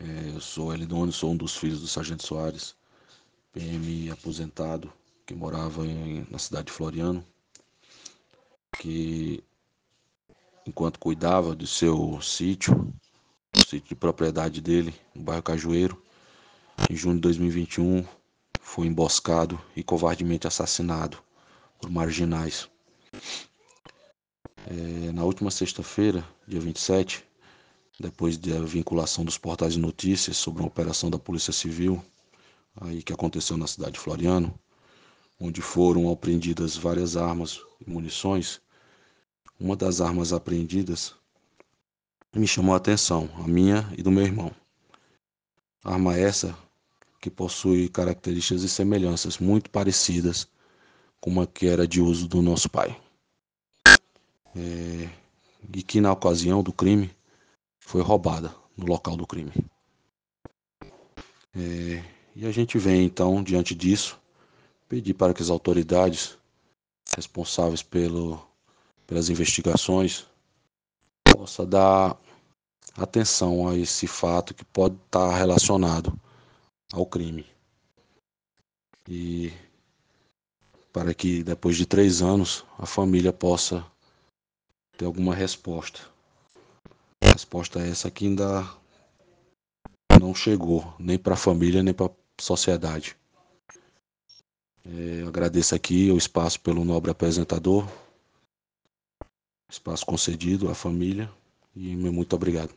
É, eu sou Elidone, sou um dos filhos do Sargento Soares, PM aposentado, que morava em, na cidade de Floriano, que enquanto cuidava do seu sítio, o sítio de propriedade dele, no bairro Cajueiro, em junho de 2021 foi emboscado e covardemente assassinado por marginais. É, na última sexta-feira, dia 27, depois da vinculação dos portais de notícias sobre uma operação da Polícia Civil aí que aconteceu na cidade de Floriano, onde foram apreendidas várias armas e munições. Uma das armas apreendidas me chamou a atenção, a minha e do meu irmão. Arma essa que possui características e semelhanças muito parecidas com a que era de uso do nosso pai. É, e que na ocasião do crime foi roubada no local do crime. É, e a gente vem então, diante disso, pedir para que as autoridades responsáveis pelo, pelas investigações possa dar atenção a esse fato que pode estar relacionado ao crime. E para que depois de três anos a família possa ter alguma resposta. A resposta é essa que ainda não chegou, nem para a família, nem para a sociedade. É, agradeço aqui o espaço pelo nobre apresentador, espaço concedido à família, e muito obrigado.